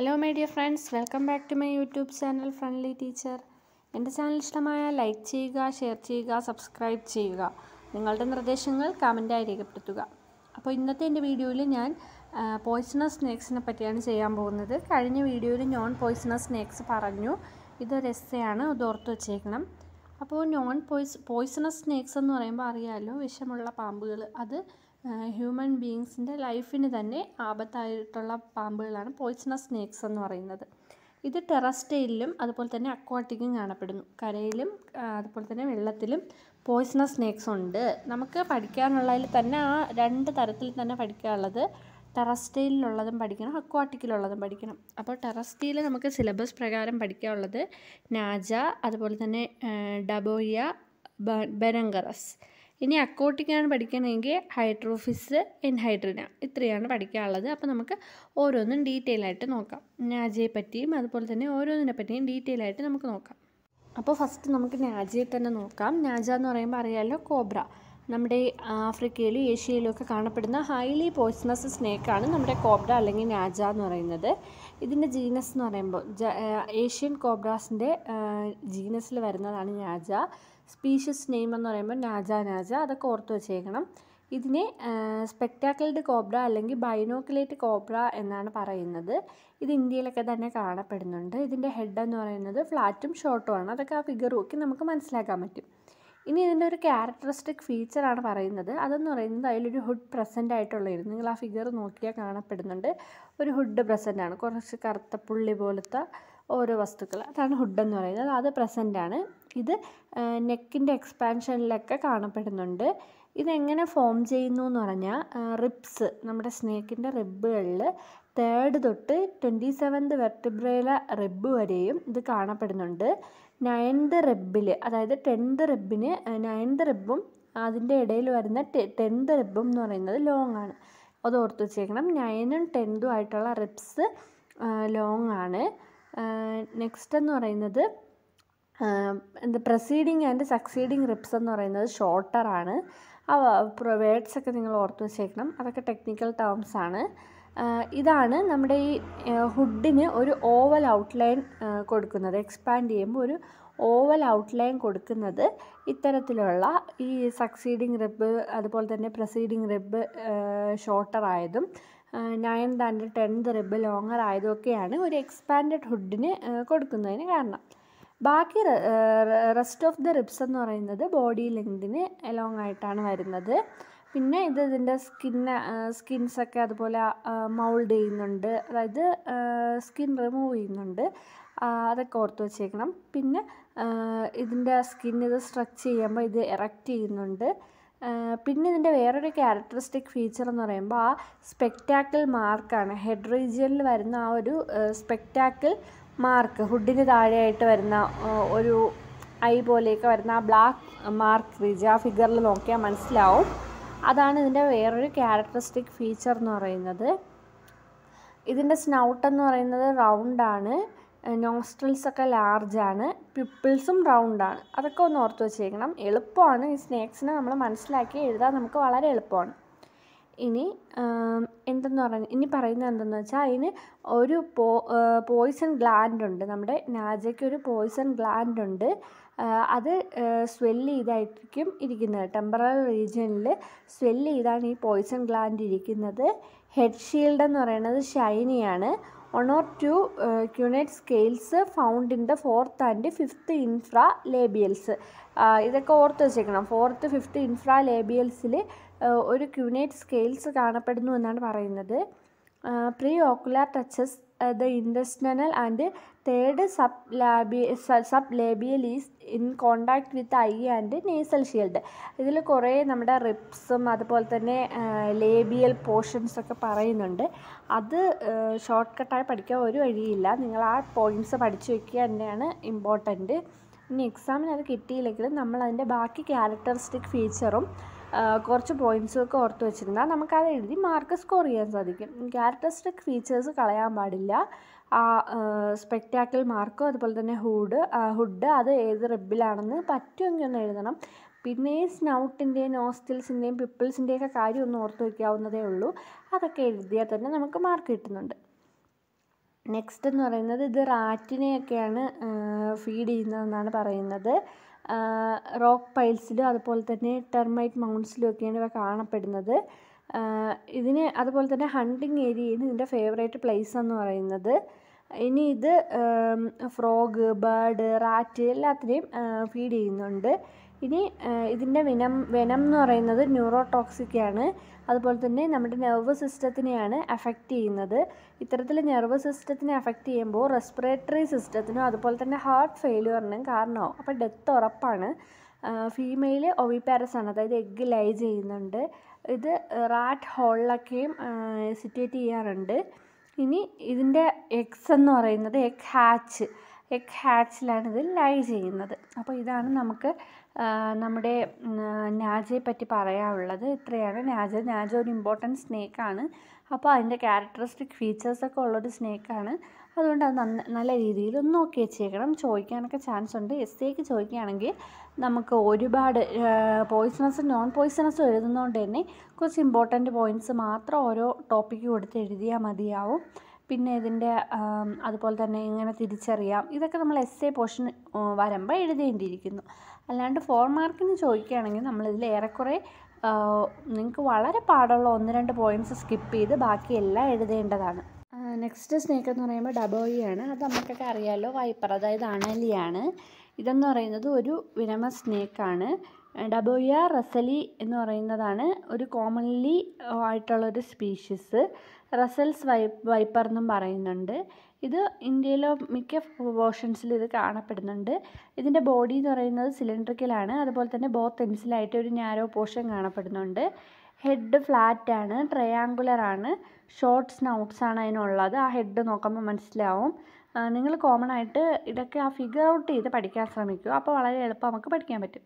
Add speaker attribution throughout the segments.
Speaker 1: hello my dear friends welcome back to my YouTube channel friendly teacher എൻ്റെ channel ഇഷ്ടമായ like ചെയ്യുക share ചെയ്യുക subscribe ചെയ്യുക നിങ്ങളുടെ നിർദ്ദേശങ്ങൾ കമൻറ്റായി രേഖപ്പെടുത്തുക അപ്പോൾ ഇന്നത്തെ എൻ്റെ വീഡിയോയിൽ ഞാൻ പോയ്സണസ് സ്നേക്സിനെ പറ്റിയാണ് ചെയ്യാൻ പോകുന്നത് കഴിഞ്ഞ വീഡിയോയിൽ നോൺ പോയ്സണസ് സ്നേക്സ് പറഞ്ഞു ഇതൊരു എസ്സയാണ് അത് ഓർത്ത് വച്ചേക്കണം അപ്പോൾ നോൺ പോയ്സ് പോയ്സണസ് സ്നേക്സ് എന്ന് പറയുമ്പോൾ അറിയാമല്ലോ വിഷമുള്ള പാമ്പുകൾ അത് ഹ്യൂമൻ ബീങ്സിൻ്റെ ലൈഫിന് തന്നെ ആപത്തായിട്ടുള്ള പാമ്പുകളാണ് പോയിസണസ് സ്നേക്സ് എന്ന് പറയുന്നത് ഇത് ടെറസ്റ്റൈലിലും അതുപോലെ തന്നെ അക്വാട്ടിക്കും കാണപ്പെടുന്നു കരയിലും അതുപോലെ തന്നെ വെള്ളത്തിലും പോയിസണസ് സ്നേക്സ് ഉണ്ട് നമുക്ക് പഠിക്കാനുള്ളതിൽ തന്നെ ആ രണ്ട് തരത്തിൽ തന്നെ പഠിക്കാനുള്ളത് ടെറസ്റ്റൈലിലുള്ളതും പഠിക്കണം അക്വാട്ടിക്കിലുള്ളതും പഠിക്കണം അപ്പോൾ ടെറസ്റ്റൈൽ നമുക്ക് സിലബസ് പ്രകാരം പഠിക്കാനുള്ളത് നാജ അതുപോലെ തന്നെ ഡബോയ ബെനങ്കറസ് ഇനി അക്കോട്ടിക്കാണ് ആണ് പഠിക്കണമെങ്കിൽ ഹൈഡ്രോഫിസ് എൻഹൈഡ്രിന ഇത്രയാണ് പഠിക്കാനുള്ളത് അപ്പോൾ നമുക്ക് ഓരോന്നും ഡീറ്റെയിൽ ആയിട്ട് നോക്കാം നാജയെ പറ്റിയും അതുപോലെ തന്നെ ഓരോന്നിനെ പറ്റിയും ഡീറ്റെയിൽ ആയിട്ട് നമുക്ക് നോക്കാം അപ്പോൾ ഫസ്റ്റ് നമുക്ക് നാജയെ തന്നെ നോക്കാം നാജ എന്ന് പറയുമ്പോൾ അറിയാമല്ലോ കോബ്ര നമ്മുടെ ആഫ്രിക്കയിലും ഏഷ്യയിലും ഒക്കെ കാണപ്പെടുന്ന ഹൈലി പോയ്സണസ് സ്നേക്കാണ് നമ്മുടെ കോബ്ര അല്ലെങ്കിൽ നാജ എന്ന് പറയുന്നത് ഇതിൻ്റെ ജീനസ് എന്ന് പറയുമ്പോൾ ഏഷ്യൻ കോബ്രാസിൻ്റെ ജീനസിൽ വരുന്നതാണ് നാജ സ്പീഷ്യസ് നെയിം എന്ന് പറയുമ്പോൾ നാജ നാജ അതൊക്കെ ഓർത്ത് വെച്ചേക്കണം ഇതിനെ സ്പെക്ടാക്കിൾഡ് കോബ്ര അല്ലെങ്കിൽ ബൈനോക്കുലേറ്റ് കോബ്ര എന്നാണ് പറയുന്നത് ഇത് ഇന്ത്യയിലൊക്കെ തന്നെ കാണപ്പെടുന്നുണ്ട് ഇതിൻ്റെ ഹെഡ് എന്ന് പറയുന്നത് ഫ്ലാറ്റും ഷോർട്ടുമാണ് അതൊക്കെ ആ ഫിഗർ നോക്കി നമുക്ക് മനസ്സിലാക്കാൻ പറ്റും ഇനി ഇതിൻ്റെ ഒരു ക്യാരക്ടറിസ്റ്റിക് ഫീച്ചറാണ് പറയുന്നത് അതെന്ന് പറയുന്നത് അതിലൊരു ഹുഡ് പ്രസൻ്റ് ആയിട്ടുള്ളത് നിങ്ങൾ ആ ഫിഗർ നോക്കിയാൽ കാണപ്പെടുന്നുണ്ട് ഒരു ഹുഡ് പ്രസൻ്റ് ആണ് കുറച്ച് കറുത്ത പുള്ളി പോലത്തെ ഓരോ വസ്തുക്കൾ അതാണ് ഹുഡ് എന്ന് പറയുന്നത് അത് പ്രസൻ്റ് ആണ് ഇത് നെക്കിൻ്റെ എക്സ്പാൻഷനിലൊക്കെ കാണപ്പെടുന്നുണ്ട് ഇതെങ്ങനെ ഫോം ചെയ്യുന്നു എന്ന് പറഞ്ഞാൽ റിബ്സ് നമ്മുടെ സ്നേക്കിൻ്റെ റിബുകളിൽ തേർഡ് തൊട്ട് ട്വൻറ്റി സെവൻത് വെർട്ടിബ്രയിലെ റിബ് വരെയും ഇത് കാണപ്പെടുന്നുണ്ട് നയൻത് റിബിൽ അതായത് ടെൻത്ത് റിബിന് നയൻത് റിബും അതിൻ്റെ ഇടയിൽ വരുന്ന ടെൻത്ത് റിബും എന്ന് പറയുന്നത് ലോങ് ആണ് അത് ഓർത്ത് വെച്ചേക്കണം നയനും ടെൻത്തും ആയിട്ടുള്ള റിബ്സ് ലോങ് ആണ് നെക്സ്റ്റ് എന്ന് പറയുന്നത് എന്താ പ്രസീഡിങ് ആൻഡ് സക്സീഡിങ് റിപ്സ് എന്ന് പറയുന്നത് ഷോർട്ടറാണ് അവ ഒക്കെ നിങ്ങൾ ഓർത്ത് വെച്ചേക്കണം അതൊക്കെ ടെക്നിക്കൽ ടേംസ് ആണ് ഇതാണ് നമ്മുടെ ഈ ഹുഡിന് ഒരു ഓവൽ ഔട്ട്ലൈൻ കൊടുക്കുന്നത് എക്സ്പാൻഡ് ചെയ്യുമ്പോൾ ഒരു ഓവൽ ഔട്ട്ലൈൻ കൊടുക്കുന്നത് ഇത്തരത്തിലുള്ള ഈ സക്സീഡിങ് റിബ് അതുപോലെ തന്നെ പ്രസീഡിങ് റിബ് ഷോർട്ടറായതും ninth and tenth rib longer ഒക്കെയാണ് ഒരു എക്സ്പാൻഡഡ് ഹുഡിന് കൊടുക്കുന്നതിന് കാരണം ബാക്കി റെസ്റ്റ് ഓഫ് ദ റിബ്സ് എന്ന് പറയുന്നത് ബോഡി ലെങ്തിന് ലോങ് ആയിട്ടാണ് വരുന്നത് പിന്നെ ഇത് ഇതിൻ്റെ സ്കിന്ന സ്കിൻസൊക്കെ അതുപോലെ മൗൾഡ് ചെയ്യുന്നുണ്ട് അതായത് സ്കിൻ റിമൂവ് ചെയ്യുന്നുണ്ട് അതൊക്കെ ഓർത്ത് വച്ചേക്കണം പിന്നെ ഇതിൻ്റെ സ്കിൻ ഇത് സ്ട്രെച്ച് ചെയ്യുമ്പോൾ ഇത് ഇറക്റ്റ് ചെയ്യുന്നുണ്ട് പിന്നെ ഇതിൻ്റെ വേറൊരു ക്യാരക്ടറിസ്റ്റിക് ഫീച്ചർ എന്ന് പറയുമ്പോൾ ആ സ്പെക്റ്റാക്കിൾ മാർക്കാണ് ഹെഡ് റീജിയനിൽ വരുന്ന ആ ഒരു സ്പെക്റ്റാക്കിൾ മാർക്ക് ഹുഡിന് താഴെയായിട്ട് വരുന്ന ഒരു ഐ പോലെയൊക്കെ വരുന്ന ആ ബ്ലാക്ക് മാർക്ക് റീജ് ആ ഫിഗറിൽ നോക്കിയാൽ മനസ്സിലാവും അതാണ് ഇതിൻ്റെ വേറൊരു ക്യാരക്ടറിസ്റ്റിക് ഫീച്ചർ എന്ന് പറയുന്നത് ഇതിൻ്റെ സ്നൗട്ട് എന്ന് പറയുന്നത് റൗണ്ടാണ് നോസ്ട്രൽസൊക്കെ ലാർജാണ് പിപ്പിൾസും റൗണ്ടാണ് അതൊക്കെ ഒന്ന് ഓർത്ത് വെച്ചേക്കണം എളുപ്പമാണ് ഈ സ്നേക്സിനെ നമ്മൾ മനസ്സിലാക്കി എഴുതാൻ നമുക്ക് വളരെ എളുപ്പമാണ് ഇനി എന്തെന്ന് പറഞ്ഞ ഇനി പറയുന്നത് എന്തെന്ന് വെച്ചാൽ അതിന് ഒരു പോ പോയിസൺ ഗ്ലാൻഡ് ഉണ്ട് നമ്മുടെ നാജയ്ക്ക് ഒരു പോയിസൺ ഗ്ലാൻഡ് ഉണ്ട് അത് സ്വെല്ല് ചെയ്തായിരിക്കും ഇരിക്കുന്നത് ടെമ്പറൽ റീജിയനിൽ സ്വെല്ല് ചെയ്താണ് ഈ പോയിസൺ ഗ്ലാൻഡ് ഇരിക്കുന്നത് ഹെഡ് ഷീൽഡ് എന്ന് പറയുന്നത് ഷൈനിയാണ് one or two cuneate scales found in the fourth and fifth infralabials ഇതൊക്കെ ഓർത്ത് വെച്ചേക്കണം ഫോർത്ത് ഫിഫ്ത്ത് ഇൻഫ്രാ ലേബിയൽസിൽ ഒരു ക്യൂനേറ്റ് സ്കെയിൽസ് കാണപ്പെടുന്നു എന്നാണ് പറയുന്നത് preocular touches the internasal and third sublabia sublabial is in contact with eye and nasal shield ഇതിൽ കുറേ നമ്മുടെ റിപ്സും അതുപോലെ തന്നെ ലേബിയൽ പോർഷൻസ് ഒക്കെ പറയുന്നുണ്ട് അത് ഷോർട്ട് കട്ടായി പഠിക്കാൻ ഒരു വഴിയില്ല നിങ്ങൾ ആ പോയിൻറ്റ്സ് പഠിച്ചു വയ്ക്കുക തന്നെയാണ് ഇമ്പോർട്ടൻറ്റ് ഇനി എക്സാമിന് അത് കിട്ടിയില്ലെങ്കിലും നമ്മൾ അതിൻ്റെ ബാക്കി ക്യാരക്ടറിസ്റ്റിക് ഫീച്ചറും കുറച്ച് പോയിൻസൊക്കെ ഓർത്ത് വെച്ചിരുന്നാൽ നമുക്കത് എഴുതി മാർക്ക് സ്കോർ ചെയ്യാൻ സാധിക്കും ക്യാരക്ടറിസ്റ്റിക് ഫീച്ചേഴ്സ് കളയാൻ പാടില്ല ആ സ്പെക്റ്റാക്കിൾ മാർക്കും അതുപോലെ തന്നെ ഹൂഡ് ഹുഡ് അത് ഏത് റിബിലാണെന്ന് പറ്റുമെങ്കിൽ ഒന്ന് എഴുതണം പിന്നെ ഈ സ്നൗട്ടിൻ്റെയും നോസ്റ്റിൽസിൻ്റെയും പിപ്പിൾസിൻ്റെയൊക്കെ കാര്യം ഒന്ന് ഓർത്ത് വയ്ക്കാവുന്നതേ ഉള്ളൂ അതൊക്കെ എഴുതിയാൽ തന്നെ നമുക്ക് മാർക്ക് കിട്ടുന്നുണ്ട് നെക്സ്റ്റ് എന്ന് പറയുന്നത് ഇത് റാറ്റിനെയൊക്കെയാണ് ഫീഡ് ചെയ്യുന്നതെന്നാണ് പറയുന്നത് റോക്ക് പൈൽസിലും അതുപോലെ തന്നെ ടെർമൈറ്റ് മൗണ്ട്സിലും ഒക്കെയാണ് ഇവ കാണപ്പെടുന്നത് ഇതിന് അതുപോലെ തന്നെ ഹണ്ടിങ് ഏരിയയിൽ ഇതിൻ്റെ ഫേവറേറ്റ് പ്ലേസ് എന്ന് പറയുന്നത് ഇനി ഇത് ഫ്രോഗ് ബേഡ് റാറ്റ് എല്ലാത്തിനെയും ഫീഡ് ചെയ്യുന്നുണ്ട് ഇനി ഇതിൻ്റെ വിനം വിനം എന്ന് പറയുന്നത് ന്യൂറോ ടോക്സിക്കാണ് അതുപോലെ തന്നെ നമ്മുടെ നെർവ് സിസ്റ്റത്തിനെയാണ് അഫക്റ്റ് ചെയ്യുന്നത് ഇത്തരത്തിൽ നെർവ് സിസ്റ്റത്തിനെ അഫക്റ്റ് ചെയ്യുമ്പോൾ റെസ്പിറേറ്ററി സിസ്റ്റത്തിനും അതുപോലെ തന്നെ ഹാർട്ട് ഫെയിലുവറിനും കാരണമാവും അപ്പോൾ ഡെത്ത് ഉറപ്പാണ് ഫീമെയിൽ ഒവിപാരസ് ആണ് അതായത് എഗ്ഗ് ലൈ ചെയ്യുന്നുണ്ട് ഇത് റാറ്റ് ഹോളിലൊക്കെയും സിറ്റുവേറ്റ് ചെയ്യാറുണ്ട് ഇനി ഇതിൻ്റെ എക്സ് എന്ന് പറയുന്നത് എഗ് ഹാച്ച് എഗ് ഹാച്ചിലാണ് ഇത് ലൈ ചെയ്യുന്നത് അപ്പോൾ ഇതാണ് നമുക്ക് നമ്മുടെ നാജയെ പറ്റി പറയാനുള്ളത് ഇത്രയാണ് നാജ നാജ ഒരു ഇമ്പോർട്ടൻറ്റ് സ്നേക്കാണ് അപ്പോൾ അതിൻ്റെ ക്യാരക്ടറിസ്റ്റിക് ഫീച്ചേഴ്സൊക്കെ ഉള്ളൊരു സ്നേക്കാണ് അതുകൊണ്ട് അത് നന്ന നല്ല രീതിയിൽ ഒന്ന് നോക്കി വെച്ചേക്കണം ചോദിക്കാനൊക്കെ ചാൻസ് ഉണ്ട് എസ് സിക്ക് ചോദിക്കുകയാണെങ്കിൽ നമുക്ക് ഒരുപാട് പോയിസണസും നോൺ പോയിസണസും എഴുതുന്നതുകൊണ്ട് തന്നെ കുറച്ച് ഇമ്പോർട്ടൻറ്റ് പോയിൻറ്റ്സ് മാത്രം ഓരോ ടോപ്പിക്ക് കൊടുത്ത് എഴുതിയാൽ മതിയാവും പിന്നെ ഇതിൻ്റെ അതുപോലെ തന്നെ ഇങ്ങനെ തിരിച്ചറിയാം ഇതൊക്കെ നമ്മൾ എസ് എ പോർഷൻ വരുമ്പോൾ എഴുതേണ്ടിയിരിക്കുന്നു അല്ലാണ്ട് ഫോർ മാർക്കിന് ചോദിക്കുകയാണെങ്കിൽ നമ്മളിതിൽ ഏറെക്കുറെ നിങ്ങൾക്ക് വളരെ പാടുള്ള ഒന്ന് രണ്ട് പോയിൻറ്റ്സ് സ്കിപ്പ് ചെയ്ത് ബാക്കി എല്ലാം എഴുതേണ്ടതാണ് നെക്സ്റ്റ് സ്നേക്ക് എന്ന് പറയുമ്പോൾ e ആണ് അത് നമുക്കൊക്കെ അറിയാമല്ലോ വൈപ്പർ അതായത് അണലിയാണ് ഇതെന്ന് പറയുന്നത് ഒരു വിനമ സ്നേക്കാണ് ഡബോയ റസലി എന്ന് പറയുന്നതാണ് ഒരു കോമൺലി ആയിട്ടുള്ളൊരു സ്പീഷീസ് റസൽസ് വൈ വൈപ്പർ എന്നും പറയുന്നുണ്ട് ഇത് ഇന്ത്യയിലെ മിക്ക പോർഷൻസിൽ ഇത് കാണപ്പെടുന്നുണ്ട് ഇതിൻ്റെ ബോഡി എന്ന് പറയുന്നത് സിലിണ്ടറിക്കലാണ് അതുപോലെ തന്നെ ബോത്ത് എൻസിലായിട്ട് ഒരു നാരോ പോർഷൻ കാണപ്പെടുന്നുണ്ട് ഹെഡ് ഫ്ലാറ്റ് ആണ് ട്രയാങ്കുലർ ആണ് ഷോർട്ട് സ്നൗട്ട്സ് ആണ് അതിനുള്ളത് ആ ഹെഡ് നോക്കുമ്പോൾ മനസ്സിലാവും നിങ്ങൾ കോമൺ ആയിട്ട് ഇതൊക്കെ ആ ഫിഗർ ഔട്ട് ചെയ്ത് പഠിക്കാൻ ശ്രമിക്കും അപ്പോൾ വളരെ എളുപ്പം നമുക്ക് പഠിക്കാൻ പറ്റും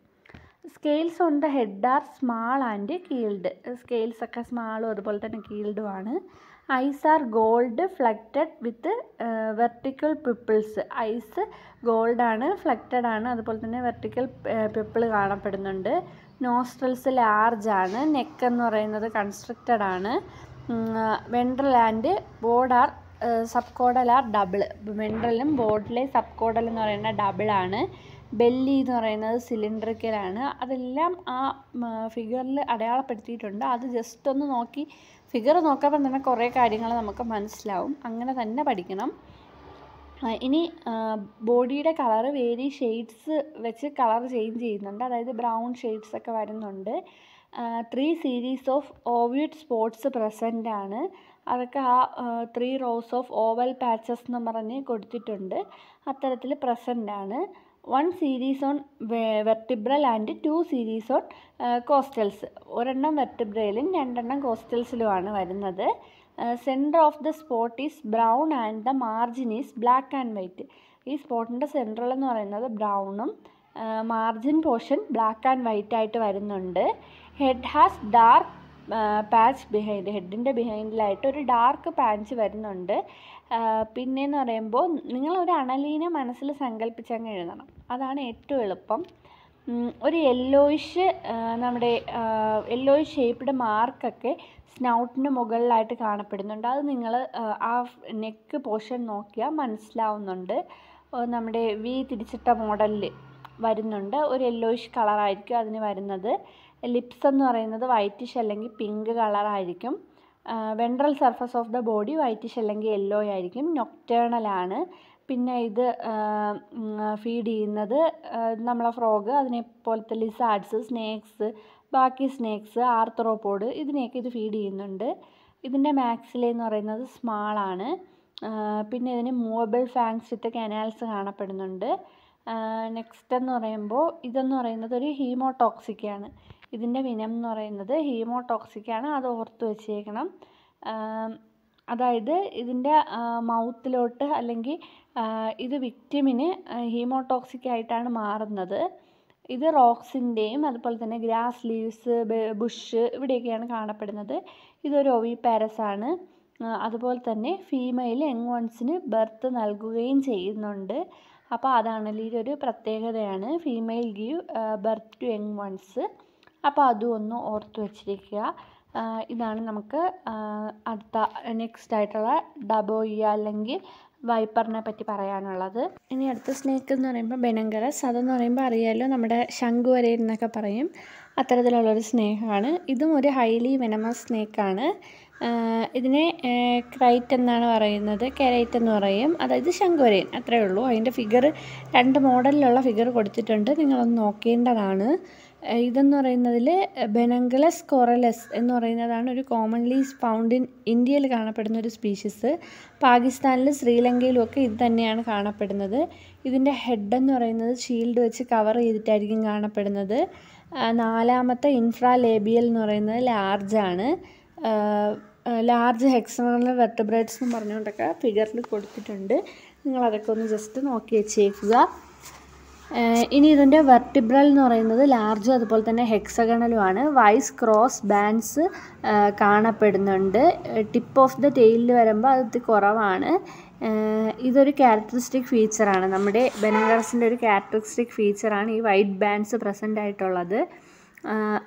Speaker 1: scales on the head are small and keeled scales ഒക്കെ സ്മാളും അതുപോലെ തന്നെ കീൽഡുമാണ് eyes are gold flecked with vertical pupils eyes ഗോൾഡാണ് ഫ്ലക്റ്റഡ് ആണ് അതുപോലെ തന്നെ വെർട്ടിക്കൽ പിപ്പിൾ കാണപ്പെടുന്നുണ്ട് നോസ്ട്രൽസ് ലാർജ് ആണ് നെക്ക് എന്ന് പറയുന്നത് കൺസ്ട്രക്റ്റഡ് ആണ് ventral and border subcaudal are double വെൻട്രലും ബോർഡിലെ സബ് കോഡൽ എന്ന് പറയുന്ന ഡബിളാണ് ബെല്ലി എന്ന് പറയുന്നത് സിലിണ്ടറിക്കലാണ് അതെല്ലാം ആ ഫിഗറിൽ അടയാളപ്പെടുത്തിയിട്ടുണ്ട് അത് ജസ്റ്റ് ഒന്ന് നോക്കി ഫിഗർ നോക്കുമ്പം തന്നെ കുറേ കാര്യങ്ങൾ നമുക്ക് മനസ്സിലാവും അങ്ങനെ തന്നെ പഠിക്കണം ഇനി ബോഡിയുടെ കളറ് വേരി ഷെയ്ഡ്സ് വെച്ച് കളർ ചേഞ്ച് ചെയ്യുന്നുണ്ട് അതായത് ബ്രൗൺ ഷെയ്ഡ്സ് ഒക്കെ വരുന്നുണ്ട് three series of ovoid spots present ആണ് അതൊക്കെ ആ three rows of oval patches എന്ന് പറഞ്ഞ് കൊടുത്തിട്ടുണ്ട് അത്തരത്തിൽ പ്രസൻ്റ് ആണ് one series on vertebral and two series on costals ഒരെണ്ണം വെർട്ടിബ്രയിലും രണ്ടെണ്ണം കോസ്റ്റൽസിലുമാണ് വരുന്നത് centre of the spot is brown and the margin is black and white ഈ സ്പോട്ടിൻ്റെ സെൻട്രൽ എന്ന് പറയുന്നത് ബ്രൗണും margin portion black and white ആയിട്ട് വരുന്നുണ്ട് head has dark patch behind ഹെഡിൻ്റെ ബിഹൈൻഡിലായിട്ട് ഒരു ഡാർക്ക് പാച്ച് വരുന്നുണ്ട് പിന്നെയെന്ന് പറയുമ്പോൾ നിങ്ങളൊരു അണലീനെ മനസ്സിൽ സങ്കല്പിച്ചങ്ങ് എഴുതണം അതാണ് ഏറ്റവും എളുപ്പം ഒരു യെല്ലോയിഷ് നമ്മുടെ യെല്ലോയിഷ് ഷേപ്പ്ഡ് മാർക്കൊക്കെ സ്നൗട്ടിന് മുകളിലായിട്ട് കാണപ്പെടുന്നുണ്ട് അത് നിങ്ങൾ ആ നെക്ക് പോർഷൻ നോക്കിയാൽ മനസ്സിലാവുന്നുണ്ട് നമ്മുടെ വി തിരിച്ചിട്ട മോഡലിൽ വരുന്നുണ്ട് ഒരു യെല്ലോയിഷ് കളറായിരിക്കും അതിന് വരുന്നത് ലിപ്സ് എന്ന് പറയുന്നത് വൈറ്റിഷ് അല്ലെങ്കിൽ പിങ്ക് കളറായിരിക്കും ventral surface of the body whitish അല്ലെങ്കിൽ യെല്ലോ ആയിരിക്കും നൊക്റ്റേണലാണ് പിന്നെ ഇത് ഫീഡ് ചെയ്യുന്നത് നമ്മളെ ഫ്രോഗ് അതിനെപ്പോലത്തെ ലിസാഡ്സ് സ്നേക്സ് ബാക്കി സ്നേക്സ് ആർത്രോപോഡ് ഇതിനെയൊക്കെ ഇത് ഫീഡ് ചെയ്യുന്നുണ്ട് ഇതിൻ്റെ മാക്സിലെന്ന് പറയുന്നത് സ്മാളാണ് പിന്നെ ഇതിന് മൂവബിൾ ഫാങ്സ് വിത്ത് കനാൽസ് കാണപ്പെടുന്നുണ്ട് നെക്സ്റ്റ് എന്ന് പറയുമ്പോൾ ഇതെന്ന് പറയുന്നത് ഒരു ഹീമോടോക്സിക്കാണ് ഇതിൻ്റെ വിനം എന്ന് പറയുന്നത് ഹീമോടോക്സിക്കാണ് അത് ഓർത്ത് വെച്ചേക്കണം അതായത് ഇതിൻ്റെ മൗത്തിലോട്ട് അല്ലെങ്കിൽ ഇത് വിക്റ്റിമിന് ഹീമോടോക്സിക് ആയിട്ടാണ് മാറുന്നത് ഇത് റോക്സിൻ്റെയും അതുപോലെ തന്നെ ഗ്രാസ് ലീവ്സ് ബുഷ് ഇവിടെയൊക്കെയാണ് കാണപ്പെടുന്നത് ഇതൊരു ഒവി പാരസാണ് അതുപോലെ തന്നെ ഫീമെയിൽ വൺസിന് ബർത്ത് നൽകുകയും ചെയ്യുന്നുണ്ട് അപ്പോൾ അതാണ് ഒരു പ്രത്യേകതയാണ് female give birth to young ones അപ്പോൾ അതും ഒന്ന് ഓർത്ത് വച്ചിരിക്കുക ഇതാണ് നമുക്ക് അടുത്ത നെക്സ്റ്റ് ആയിട്ടുള്ള ഡബോയി അല്ലെങ്കിൽ വൈപ്പറിനെ പറ്റി പറയാനുള്ളത് ഇനി അടുത്ത സ്നേക്ക് എന്ന് പറയുമ്പോൾ ബെനങ്കരസ് അതെന്ന് പറയുമ്പോൾ അറിയാമല്ലോ നമ്മുടെ ശംഖുവരയിൽ എന്നൊക്കെ പറയും അത്തരത്തിലുള്ളൊരു സ്നേഹമാണ് ഇതും ഒരു ഹൈലി വെനമസ് സ്നേക്കാണ് ഇതിനെ ക്രൈറ്റ് എന്നാണ് പറയുന്നത് കെരൈറ്റ് എന്ന് പറയും അതായത് ശംഖുവരയൻ അത്രയേ ഉള്ളൂ അതിൻ്റെ ഫിഗർ രണ്ട് മോഡലിലുള്ള ഫിഗർ കൊടുത്തിട്ടുണ്ട് നിങ്ങളൊന്ന് നോക്കേണ്ടതാണ് ഇതെന്ന് പറയുന്നതിൽ ബെനംഗലസ് കൊറലസ് എന്ന് പറയുന്നതാണ് ഒരു കോമൺലി ഫൗണ്ട് ഇൻ ഇന്ത്യയിൽ കാണപ്പെടുന്ന ഒരു സ്പീഷീസ് പാകിസ്ഥാനിലും ശ്രീലങ്കയിലും ഒക്കെ ഇത് തന്നെയാണ് കാണപ്പെടുന്നത് ഇതിൻ്റെ ഹെഡ് എന്ന് പറയുന്നത് ഷീൽഡ് വെച്ച് കവർ ചെയ്തിട്ടായിരിക്കും കാണപ്പെടുന്നത് നാലാമത്തെ ഇൻഫ്രാ ലേബിയൽ എന്ന് പറയുന്നത് ലാർജാണ് ലാർജ് ഹെക്സണൽ വെർട്ടബ്രേറ്റ്സ് എന്ന് പറഞ്ഞുകൊണ്ടൊക്കെ ഫിഗറിൽ കൊടുത്തിട്ടുണ്ട് നിങ്ങളതൊക്കെ ഒന്ന് ജസ്റ്റ് നോക്കി വെച്ചേക്കുക ഇനി ഇതിൻ്റെ വെർട്ടിബ്രൽ എന്ന് പറയുന്നത് ലാർജ് അതുപോലെ തന്നെ ഹെക്സഗണലുമാണ് വൈസ് ക്രോസ് ബാൻഡ്സ് കാണപ്പെടുന്നുണ്ട് ടിപ്പ് ഓഫ് ദ ടെയിലിൽ വരുമ്പോൾ അത് കുറവാണ് ഇതൊരു ക്യാരക്ടറിസ്റ്റിക് ഫീച്ചറാണ് നമ്മുടെ ബനാറസിൻ്റെ ഒരു ക്യാരക്ടറിസ്റ്റിക് ഫീച്ചറാണ് ഈ വൈറ്റ് ബാൻഡ്സ് പ്രസൻ്റ് ആയിട്ടുള്ളത്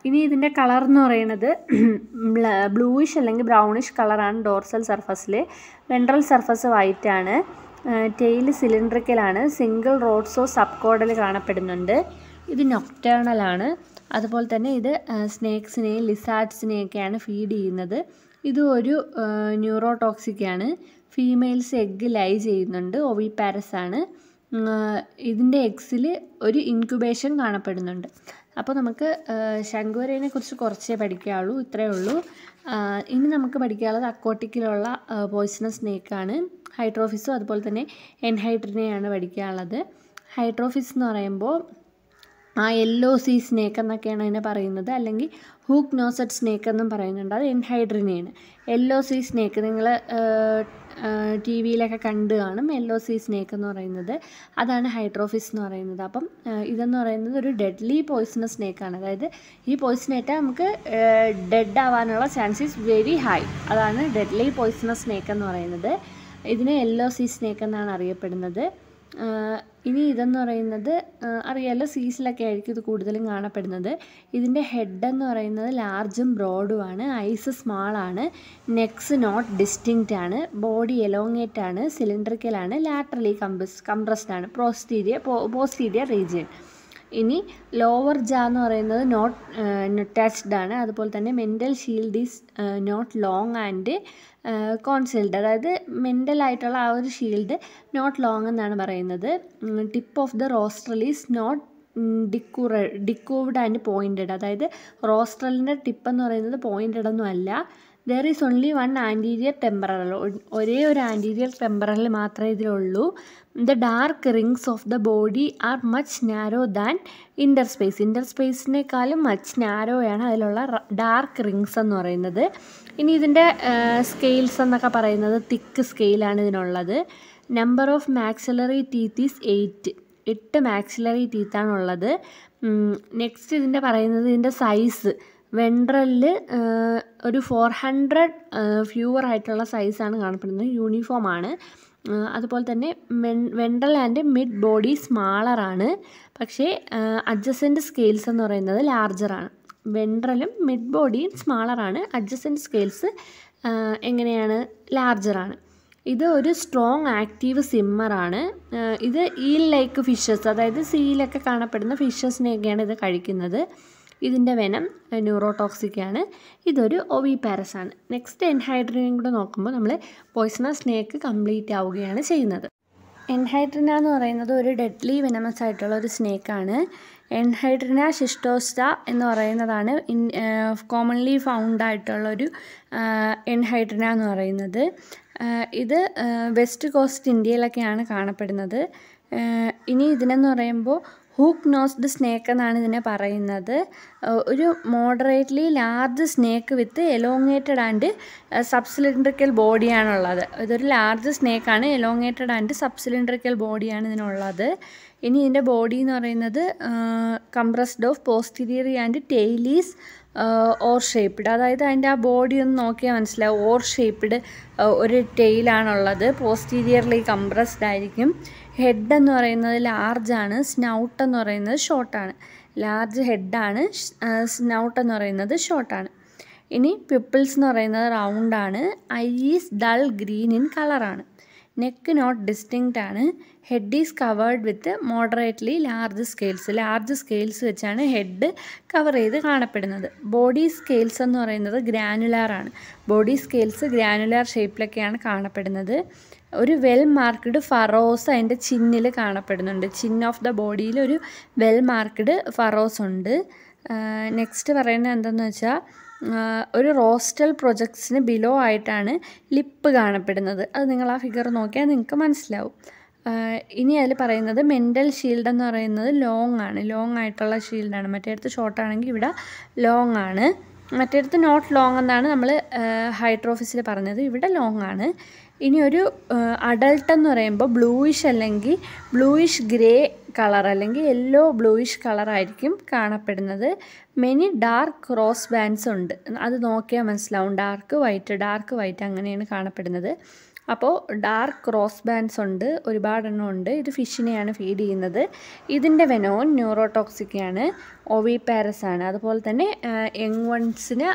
Speaker 1: ഇനി ഇതിൻ്റെ കളർ എന്ന് പറയുന്നത് ബ്ലൂയിഷ് അല്ലെങ്കിൽ ബ്രൗണിഷ് കളറാണ് ഡോർസൽ സർഫസിൽ വെൻട്രൽ സർഫസ് വൈറ്റാണ് ടെയിൽ സിലിണ്ടറിക്കലാണ് സിംഗിൾ റോഡ്സോ സബ് കോഡൽ കാണപ്പെടുന്നുണ്ട് ഇത് ആണ് അതുപോലെ തന്നെ ഇത് സ്നേക്സിനെയും ലിസാർഡ്സിനെയൊക്കെയാണ് ഫീഡ് ചെയ്യുന്നത് ഇത് ഒരു ന്യൂറോടോക്സിക്കാണ് ഫീമെയിൽസ് എഗ്ഗ് ലൈ ചെയ്യുന്നുണ്ട് ഒവി ആണ് ഇതിൻ്റെ എഗ്സിൽ ഒരു ഇൻക്യുബേഷൻ കാണപ്പെടുന്നുണ്ട് അപ്പോൾ നമുക്ക് ശങ്കുവരേനെ കുറിച്ച് കുറച്ചേ പഠിക്കാവുള്ളൂ ഇത്രയേ ഉള്ളൂ ഇനി നമുക്ക് പഠിക്കാനുള്ളത് അക്കോട്ടിക്കിലുള്ള പോയിസണസ് സ്നേക്കാണ് ഹൈഡ്രോഫിസും അതുപോലെ തന്നെ എൻഹൈഡ്രിനെയാണ് പഠിക്കാനുള്ളത് ഹൈഡ്രോഫിസ് എന്ന് പറയുമ്പോൾ ആ യെല്ലോ സീ സ്നേക്ക് എന്നൊക്കെയാണ് അതിനെ പറയുന്നത് അല്ലെങ്കിൽ ഹൂക്ക് നോസറ്റ് സ്നേക്ക് എന്നും പറയുന്നുണ്ട് അത് എൻഹൈഡ്രിനെയാണ് യെല്ലോ സീ സ്നേക്ക് നിങ്ങൾ ടി വിയിലൊക്കെ കണ്ട് കാണും യെല്ലോ സീ സ്നേക്ക് എന്ന് പറയുന്നത് അതാണ് ഹൈഡ്രോഫിസ് എന്ന് പറയുന്നത് അപ്പം ഇതെന്ന് പറയുന്നത് ഒരു ഡെഡ്ലി പോയിസണസ് സ്നേക്കാണ് അതായത് ഈ പോയിസണേറ്റ നമുക്ക് ഡെഡ് ആവാനുള്ള ചാൻസസ് വെരി ഹൈ അതാണ് ഡെഡ്ലി പോയിസണസ് സ്നേക്ക് എന്ന് പറയുന്നത് ഇതിന് യെല്ലോ സീ സ്നേക്ക് എന്നാണ് അറിയപ്പെടുന്നത് ഇനി ഇതെന്ന് പറയുന്നത് അറിയാലോ സീസിലൊക്കെ ആയിരിക്കും ഇത് കൂടുതലും കാണപ്പെടുന്നത് ഇതിൻ്റെ ഹെഡ് എന്ന് പറയുന്നത് ലാർജും ബ്രോഡുമാണ് ഐസ് സ്മാളാണ് നെക്സ് നോട്ട് ഡിസ്റ്റിങ്ക്റ്റ് ആണ് ബോഡി എലോങ്ങേറ്റ് ആണ് സിലിണ്ടറിക്കലാണ് ലാറ്ററലി കമ്പ്രസ് കംപ്രസ്ഡ് ആണ് പ്രോസ്റ്റീരിയ പോസ്റ്റീരിയ റീജിയൻ ഇനി ലോവർ ജാ എന്ന് പറയുന്നത് നോട്ട് അറ്റാച്ച്ഡ് ആണ് അതുപോലെ തന്നെ mental shield is not long and concealed അതായത് മെൻ്റലായിട്ടുള്ള ആ ഒരു ഷീൽഡ് നോട്ട് ലോങ് എന്നാണ് പറയുന്നത് tip of the rostral is not ഡിക്കൂറ ഡിക്കൂവ്ഡ് ആൻഡ് പോയിൻറ്റഡ് അതായത് റോസ്ട്രലിൻ്റെ ടിപ്പ് എന്ന് പറയുന്നത് പോയിൻറ്റഡൊന്നും അല്ല there is only one anterior temporal ഒരേ ഒരു ആൻറ്റീരിയർ ടെമ്പറൽ മാത്രമേ ഇതിലുള്ളൂ the dark rings of the body are much narrow than interspace ഇൻ്റർ സ്പേസിനേക്കാളും മച്ച് നാരോയാണ് അതിലുള്ള ഡാർക്ക് റിങ്സ് എന്ന് പറയുന്നത് ഇനി ഇതിൻ്റെ സ്കെയിൽസ് എന്നൊക്കെ പറയുന്നത് തിക്ക് സ്കെയിലാണ് ഇതിനുള്ളത് number of maxillary teeth is eight എട്ട് മാക്സിലറി ടീത്താണ് ഉള്ളത് നെക്സ്റ്റ് ഇതിൻ്റെ പറയുന്നത് ഇതിൻ്റെ സൈസ് വെൻട്രലിൽ ഒരു ഫോർ ഹൺഡ്രഡ് ഫ്യൂവർ ആയിട്ടുള്ള സൈസാണ് കാണപ്പെടുന്നത് യൂണിഫോം ആണ് അതുപോലെ തന്നെ men ventral and mid body സ്മാളറാണ് പക്ഷേ അഡ്ജസ്റ്റൻ്റ് സ്കെയിൽസ് എന്ന് പറയുന്നത് ലാർജറാണ് വെൻട്രലും മിഡ് ബോഡിയും സ്മാളറാണ് അഡ്ജസ്റ്റൻ്റ് സ്കെയിൽസ് എങ്ങനെയാണ് ലാർജറാണ് ഇത് ഒരു സ്ട്രോങ് ആക്റ്റീവ് സിമ്മറാണ് ഇത് ഈൽ ലൈക്ക് ഫിഷസ് അതായത് സീയിലൊക്കെ കാണപ്പെടുന്ന ഫിഷസിനെയൊക്കെയാണ് ഇത് കഴിക്കുന്നത് ഇതിൻ്റെ വെനം ന്യൂറോടോക്സിക് ആണ് ഇതൊരു ഒവിപാരസ് ആണ് നെക്സ്റ്റ് എൻഹൈഡ്രിനെയും കൂടെ നോക്കുമ്പോൾ നമ്മൾ പോയിസണ സ്നേക്ക് കംപ്ലീറ്റ് ആവുകയാണ് ചെയ്യുന്നത് എൻഹൈഡ്രിന എന്ന് പറയുന്നത് ഒരു ഡെഡ്ലി വെനമസ് ആയിട്ടുള്ള ഒരു സ്നേക്കാണ് എൻഹൈഡ്രിന ശിഷ്ടോസ്റ്റ എന്ന് പറയുന്നതാണ് ഇൻ കോമൺലി ഫൗണ്ട് ആയിട്ടുള്ള ഒരു എൻഹൈഡ്രിന എന്ന് പറയുന്നത് ഇത് വെസ്റ്റ് കോസ്റ്റ് ഇന്ത്യയിലൊക്കെയാണ് കാണപ്പെടുന്നത് ഇനി ഇതിനെന്ന് പറയുമ്പോൾ ഹൂക്ക് നോസ്ഡ് സ്നേക്ക് എന്നാണ് ഇതിനെ പറയുന്നത് ഒരു moderately large snake with elongated and sub cylindrical ബോഡിയാണുള്ളത് ഇതൊരു ലാർജ് സ്നേക്കാണ് എലോങ്ങേറ്റഡ് ആൻഡ് സബ് സിലിണ്ടറിക്കൽ ബോഡിയാണ് ഇതിനുള്ളത് ഇനി ഇതിൻ്റെ ബോഡി എന്ന് പറയുന്നത് compressed of posterior and tail is oar shaped അതായത് അതിൻ്റെ ആ ബോഡി ഒന്ന് നോക്കിയാൽ മനസ്സിലാവും ഓർ ഷേപ്പ്ഡ് ഒരു ടെയിലാണുള്ളത് പോസ്റ്റീരിയർലി കംപ്രസ്ഡ് ആയിരിക്കും ഹെഡ് എന്ന് പറയുന്നത് ലാർജാണ് സ്നൗട്ട് എന്ന് പറയുന്നത് ഷോർട്ടാണ് ലാർജ് ഹെഡാണ് സ്നൗട്ട് എന്ന് പറയുന്നത് ഷോർട്ടാണ് ഇനി പിപ്പിൾസ് എന്ന് പറയുന്നത് റൗണ്ടാണ് ആണ് ഐസ് ഡൾ ഗ്രീൻ ഇൻ കളറാണ് നെക്ക് നോട്ട് ഡിസ്റ്റിങ്ക്റ്റ് ആണ് head is covered with moderately large scales large scales വെച്ചാണ് ഹെഡ് കവർ ചെയ്ത് കാണപ്പെടുന്നത് ബോഡി സ്കെയിൽസ് എന്ന് പറയുന്നത് ഗ്രാനുലാറാണ് ബോഡി സ്കെയിൽസ് ഗ്രാനുലാർ ഷേപ്പിലൊക്കെയാണ് കാണപ്പെടുന്നത് ഒരു വെൽ മാർക്ക്ഡ് ഫറോസ് അതിൻ്റെ ചിന്നിൽ കാണപ്പെടുന്നുണ്ട് ചിൻ ഓഫ് ദ ബോഡിയിൽ ഒരു വെൽ മാർക്ക്ഡ് ഫറോസ് ഉണ്ട് നെക്സ്റ്റ് പറയുന്നത് എന്താണെന്ന് വെച്ചാൽ ഒരു റോസ്റ്റൽ പ്രൊജക്ട്സിന് ബിലോ ആയിട്ടാണ് ലിപ്പ് കാണപ്പെടുന്നത് അത് നിങ്ങൾ ആ ഫിഗർ നോക്കിയാൽ നിങ്ങൾക്ക് മനസ്സിലാവും ഇനി അതിൽ പറയുന്നത് മെൻ്റൽ ഷീൽഡ് എന്ന് പറയുന്നത് ലോങ് ആണ് ലോങ് ആയിട്ടുള്ള ഷീൽഡാണ് ഷോർട്ട് ഷോർട്ടാണെങ്കിൽ ഇവിടെ ലോങ് ആണ് മറ്റേടത്ത് നോട്ട് ലോങ് എന്നാണ് നമ്മൾ ഹൈഡ്രോഫിസിൽ പറഞ്ഞത് ഇവിടെ ലോങ് ആണ് ഇനി ഒരു അഡൾട്ട് എന്ന് പറയുമ്പോൾ ബ്ലൂയിഷ് അല്ലെങ്കിൽ ബ്ലൂയിഷ് ഗ്രേ കളർ അല്ലെങ്കിൽ യെല്ലോ ബ്ലൂയിഷ് കളറായിരിക്കും കാണപ്പെടുന്നത് മെനി ഡാർക്ക് ക്രോസ് ബാൻഡ്സ് ഉണ്ട് അത് നോക്കിയാൽ മനസ്സിലാവും ഡാർക്ക് വൈറ്റ് ഡാർക്ക് വൈറ്റ് അങ്ങനെയാണ് കാണപ്പെടുന്നത് അപ്പോൾ ഡാർക്ക് ക്രോസ് ബാൻഡ്സ് ഉണ്ട് ഒരുപാടെണ്ണം ഉണ്ട് ഇത് ഫിഷിനെയാണ് ഫീഡ് ചെയ്യുന്നത് ഇതിൻ്റെ വെനോൻ ന്യൂറോടോക്സിക്കാണ് ഒവി പാരസ് ആണ് അതുപോലെ തന്നെ യങ് വൺസിന്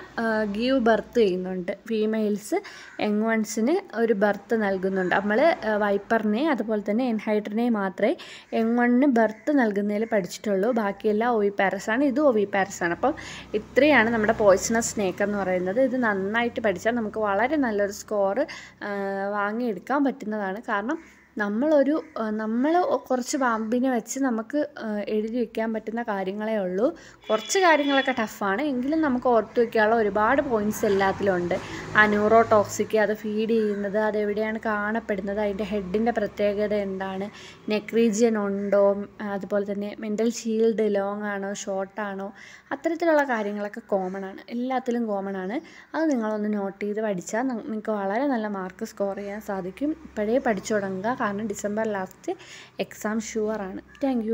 Speaker 1: ഗീവ് ബർത്ത് ചെയ്യുന്നുണ്ട് ഫീമെയിൽസ് യങ് വൺസിന് ഒരു ബർത്ത് നൽകുന്നുണ്ട് നമ്മൾ വൈപ്പറിനെ അതുപോലെ തന്നെ എൻഹൈഡ്രിനെ മാത്രമേ യങ് വണ്ണിന് ബർത്ത് നൽകുന്നതിൽ പഠിച്ചിട്ടുള്ളൂ ബാക്കിയെല്ലാം ഒവി പാരസ് ആണ് ഇത് ഒവി പാരസ് ആണ് അപ്പം ഇത്രയാണ് നമ്മുടെ പോയ്സണസ് സ്നേക്ക് എന്ന് പറയുന്നത് ഇത് നന്നായിട്ട് പഠിച്ചാൽ നമുക്ക് വളരെ നല്ലൊരു സ്കോർ വാങ്ങിയെടുക്കാൻ പറ്റുന്നതാണ് കാരണം നമ്മളൊരു നമ്മൾ കുറച്ച് പാമ്പിനെ വെച്ച് നമുക്ക് എഴുതി വയ്ക്കാൻ പറ്റുന്ന കാര്യങ്ങളേ ഉള്ളൂ കുറച്ച് കാര്യങ്ങളൊക്കെ ടഫാണ് എങ്കിലും നമുക്ക് ഓർത്ത് വയ്ക്കാനുള്ള ഒരുപാട് പോയിൻറ്റ്സ് എല്ലാത്തിലുണ്ട് ന്യൂറോ ടോക്സിക് അത് ഫീഡ് ചെയ്യുന്നത് അതെവിടെയാണ് കാണപ്പെടുന്നത് അതിൻ്റെ ഹെഡിൻ്റെ പ്രത്യേകത എന്താണ് നെക്ക് റീജിയൻ ഉണ്ടോ അതുപോലെ തന്നെ മെൻ്റൽ ഷീൽഡ് ലോങ് ആണോ ഷോർട്ടാണോ അത്തരത്തിലുള്ള കാര്യങ്ങളൊക്കെ കോമൺ ആണ് എല്ലാത്തിലും കോമൺ ആണ് അത് നിങ്ങളൊന്ന് നോട്ട് ചെയ്ത് പഠിച്ചാൽ നിങ്ങൾക്ക് വളരെ നല്ല മാർക്ക് സ്കോർ ചെയ്യാൻ സാധിക്കും ഇപ്പോഴേ പഠിച്ചു തുടങ്ങുക കാരണം ഡിസംബർ ലാസ്റ്റ് എക്സാം ഷുവറാണ് താങ്ക്